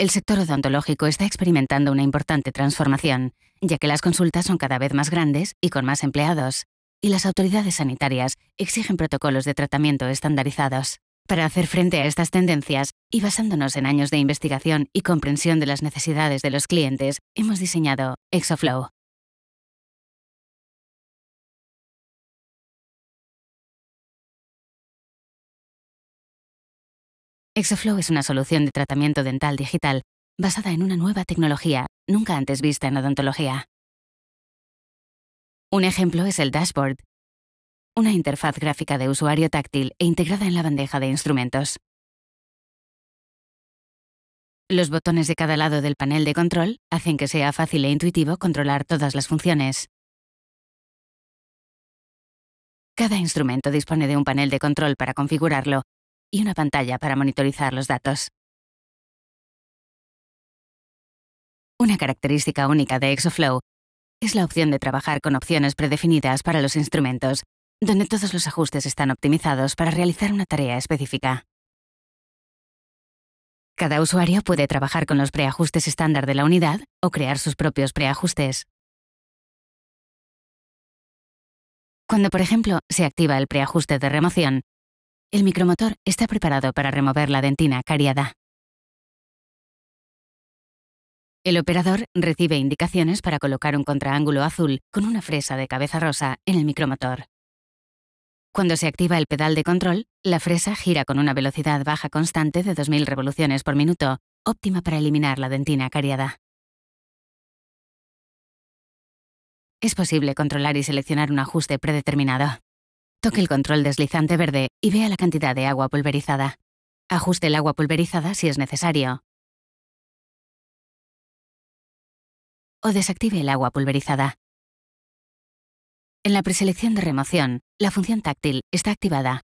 El sector odontológico está experimentando una importante transformación, ya que las consultas son cada vez más grandes y con más empleados, y las autoridades sanitarias exigen protocolos de tratamiento estandarizados. Para hacer frente a estas tendencias y basándonos en años de investigación y comprensión de las necesidades de los clientes, hemos diseñado Exoflow, Exoflow es una solución de tratamiento dental digital basada en una nueva tecnología nunca antes vista en odontología. Un ejemplo es el dashboard, una interfaz gráfica de usuario táctil e integrada en la bandeja de instrumentos. Los botones de cada lado del panel de control hacen que sea fácil e intuitivo controlar todas las funciones. Cada instrumento dispone de un panel de control para configurarlo y una pantalla para monitorizar los datos. Una característica única de ExoFlow es la opción de trabajar con opciones predefinidas para los instrumentos, donde todos los ajustes están optimizados para realizar una tarea específica. Cada usuario puede trabajar con los preajustes estándar de la unidad o crear sus propios preajustes. Cuando, por ejemplo, se activa el preajuste de remoción, el micromotor está preparado para remover la dentina cariada. El operador recibe indicaciones para colocar un contraángulo azul con una fresa de cabeza rosa en el micromotor. Cuando se activa el pedal de control, la fresa gira con una velocidad baja constante de 2.000 revoluciones por minuto, óptima para eliminar la dentina cariada. Es posible controlar y seleccionar un ajuste predeterminado. Toque el control deslizante verde y vea la cantidad de agua pulverizada. Ajuste el agua pulverizada si es necesario. O desactive el agua pulverizada. En la preselección de remoción, la función táctil está activada.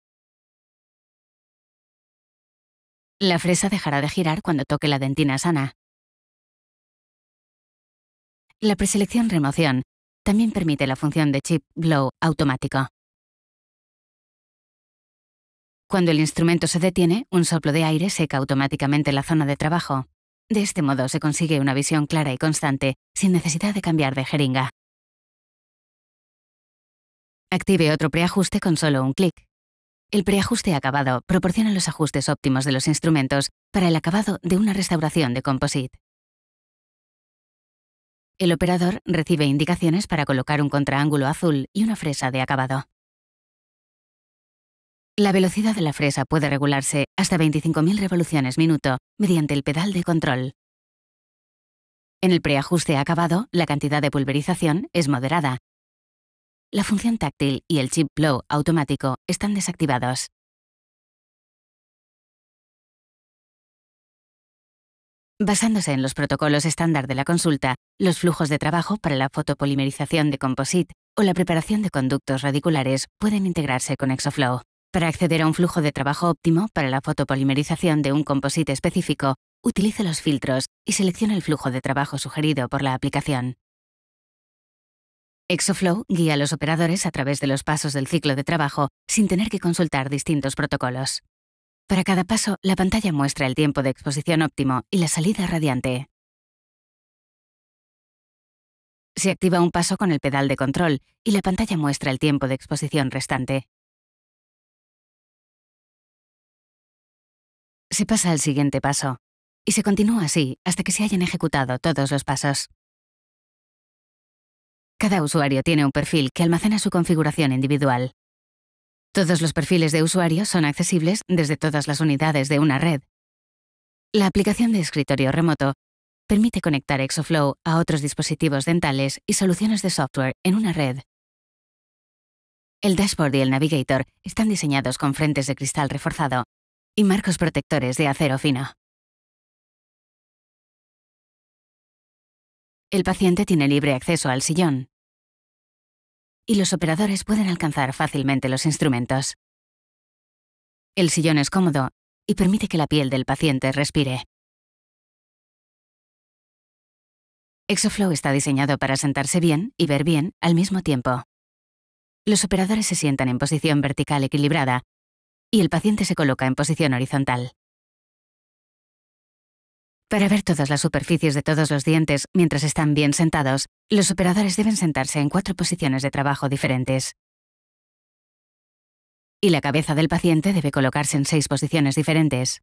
La fresa dejará de girar cuando toque la dentina sana. La preselección remoción también permite la función de chip glow automático. Cuando el instrumento se detiene, un soplo de aire seca automáticamente la zona de trabajo. De este modo se consigue una visión clara y constante, sin necesidad de cambiar de jeringa. Active otro preajuste con solo un clic. El preajuste acabado proporciona los ajustes óptimos de los instrumentos para el acabado de una restauración de composite. El operador recibe indicaciones para colocar un contraángulo azul y una fresa de acabado. La velocidad de la fresa puede regularse hasta 25.000 revoluciones minuto mediante el pedal de control. En el preajuste acabado, la cantidad de pulverización es moderada. La función táctil y el chip flow automático están desactivados. Basándose en los protocolos estándar de la consulta, los flujos de trabajo para la fotopolimerización de composite o la preparación de conductos radiculares pueden integrarse con ExoFlow. Para acceder a un flujo de trabajo óptimo para la fotopolimerización de un composite específico, utilice los filtros y seleccione el flujo de trabajo sugerido por la aplicación. ExoFlow guía a los operadores a través de los pasos del ciclo de trabajo sin tener que consultar distintos protocolos. Para cada paso, la pantalla muestra el tiempo de exposición óptimo y la salida radiante. Se activa un paso con el pedal de control y la pantalla muestra el tiempo de exposición restante. se pasa al siguiente paso, y se continúa así hasta que se hayan ejecutado todos los pasos. Cada usuario tiene un perfil que almacena su configuración individual. Todos los perfiles de usuario son accesibles desde todas las unidades de una red. La aplicación de escritorio remoto permite conectar Exoflow a otros dispositivos dentales y soluciones de software en una red. El dashboard y el navigator están diseñados con frentes de cristal reforzado y marcos protectores de acero fino. El paciente tiene libre acceso al sillón y los operadores pueden alcanzar fácilmente los instrumentos. El sillón es cómodo y permite que la piel del paciente respire. Exoflow está diseñado para sentarse bien y ver bien al mismo tiempo. Los operadores se sientan en posición vertical equilibrada y el paciente se coloca en posición horizontal. Para ver todas las superficies de todos los dientes mientras están bien sentados, los operadores deben sentarse en cuatro posiciones de trabajo diferentes. Y la cabeza del paciente debe colocarse en seis posiciones diferentes.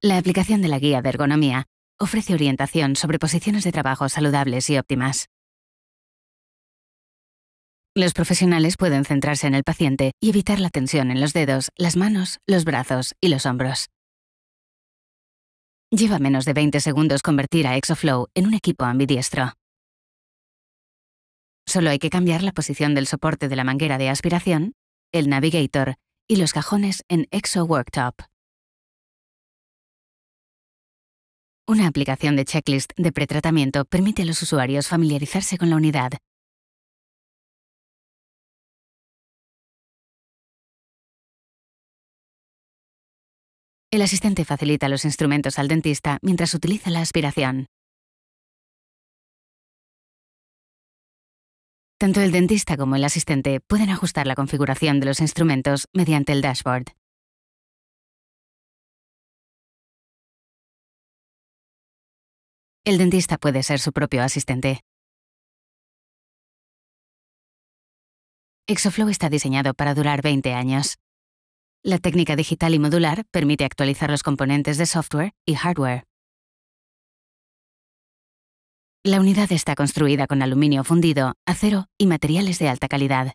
La aplicación de la guía de ergonomía ofrece orientación sobre posiciones de trabajo saludables y óptimas. Los profesionales pueden centrarse en el paciente y evitar la tensión en los dedos, las manos, los brazos y los hombros. Lleva menos de 20 segundos convertir a ExoFlow en un equipo ambidiestro. Solo hay que cambiar la posición del soporte de la manguera de aspiración, el navigator y los cajones en Exo Una aplicación de checklist de pretratamiento permite a los usuarios familiarizarse con la unidad, El asistente facilita los instrumentos al dentista mientras utiliza la aspiración. Tanto el dentista como el asistente pueden ajustar la configuración de los instrumentos mediante el dashboard. El dentista puede ser su propio asistente. Exoflow está diseñado para durar 20 años. La técnica digital y modular permite actualizar los componentes de software y hardware. La unidad está construida con aluminio fundido, acero y materiales de alta calidad.